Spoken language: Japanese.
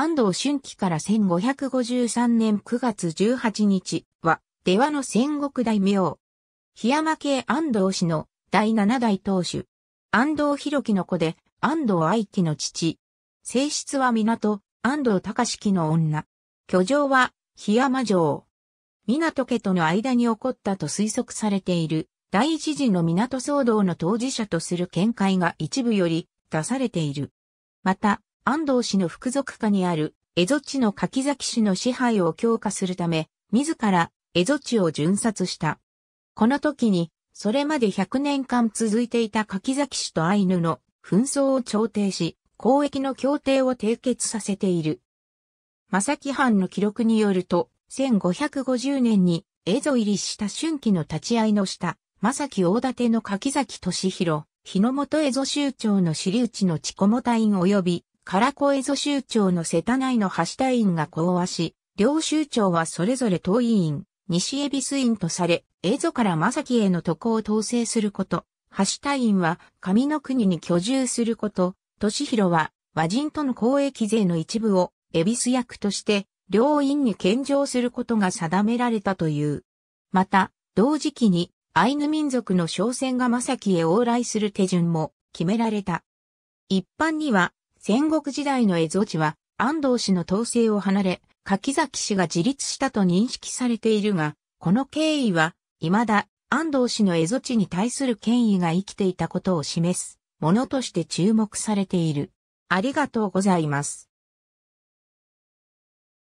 安藤春季から1553年9月18日は、出羽の戦国大名。檜山系安藤氏の第七代当主。安藤博樹の子で、安藤愛樹の父。性質は港、安藤隆樹の女。居城は、檜山城。港家との間に起こったと推測されている、第一次の港騒動の当事者とする見解が一部より出されている。また、安藤氏の副属下にある江戸地の柿崎氏の支配を強化するため、自ら江戸地を巡殺した。この時に、それまで100年間続いていた柿崎氏とアイヌの紛争を調停し、交易の協定を締結させている。正木藩の記録によると、1550年に、江戸入りした春季の立ち合いの下、正木大館の柿崎敏弘、日の本江戸州長の尻内の地小母隊及びカラコエゾ州長の瀬田内の橋隊員が講和し、両州長はそれぞれ党委員、西恵比寿院とされ、蝦夷から正木への渡航を統制すること、橋隊員は上の国に居住すること、敏弘は和人との交易税の一部を恵比寿役として、両院に献上することが定められたという。また、同時期にアイヌ民族の商船が正木へ往来する手順も決められた。一般には戦国時代の蝦夷地は安藤氏の統制を離れ、柿崎氏が自立したと認識されているが、この経緯は、未だ安藤氏の蝦夷地に対する権威が生きていたことを示すものとして注目されている。ありがとうございます。